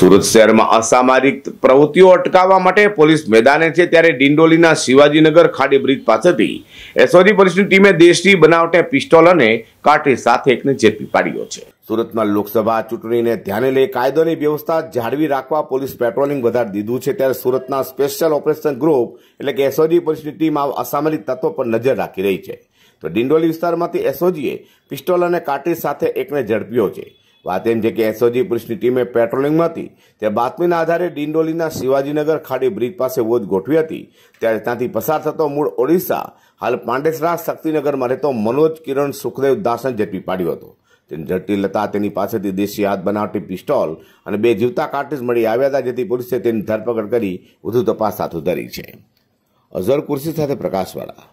સુરત શહેરમાં અસામાજિક પ્રવૃત્તિઓ અટકાવવા માટે પોલીસ મેદાને છે ત્યારે ડિંડોલીના શિવાજીનગર ખાડી બ્રિજ પાસેથી એસઓજી પોલીસની ટીમે દેશની બનાવટે પિસ્ટોલ અને કાટરી સાથે એકને ઝડપી પાડ્યો છે સુરતમાં લોકસભા ચૂંટણીને ધ્યાને લઈ કાયદોની વ્યવસ્થા જાળવી રાખવા પોલીસ પેટ્રોલિંગ વધારી દીધું છે ત્યારે સુરતના સ્પેશિયલ ઓપરેશન ગ્રુપ એટલે કે એસઓજી પોલીસની ટીમ આ અસામાજિક તત્વો પર નજર રાખી રહી છે તો ડિંડોલી વિસ્તારમાંથી એસઓજીએ પિસ્ટોલ અને કાટી સાથે એકને ઝડપ્યો છે વાત એમ છે કે એસઓજી પોલીસની ટીમે પેટ્રોલિંગમાં હતી તે બાતમીના આધારે ડિંડોલીના શિવાજીનગર ખાડી બ્રિજ પાસે વોચ ગોઠવી હતી ત્યારે ત્યાંથી પસાર થતો મૂળ ઓડિશા હાલ પાંડેસરા શક્તિનગરમાં રહેતો મનોજ કિરણ સુખદેવ દાસન ઝડપી પાડ્યો હતો તેને ઝડપી લેતા તેની પાસેથી દેશી હાથ બનાવટી પિસ્ટોલ અને બે જીવતા કાર્ટેજ મળી આવ્યા હતા જેથી પોલીસે તેની ધરપકડ કરી વધુ તપાસ હાથ ધરી છે અઝર કુર્સી સાથે પ્રકાશવાળા